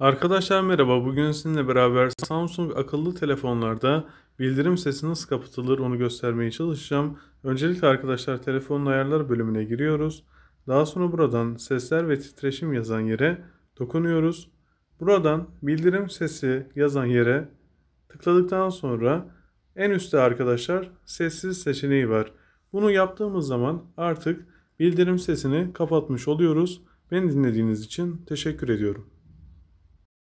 Arkadaşlar merhaba. Bugün sizinle beraber Samsung akıllı telefonlarda bildirim sesi nasıl kapatılır onu göstermeye çalışacağım. Öncelikle arkadaşlar telefonun ayarlar bölümüne giriyoruz. Daha sonra buradan sesler ve titreşim yazan yere dokunuyoruz. Buradan bildirim sesi yazan yere tıkladıktan sonra en üstte arkadaşlar sessiz seçeneği var. Bunu yaptığımız zaman artık bildirim sesini kapatmış oluyoruz. Beni dinlediğiniz için teşekkür ediyorum.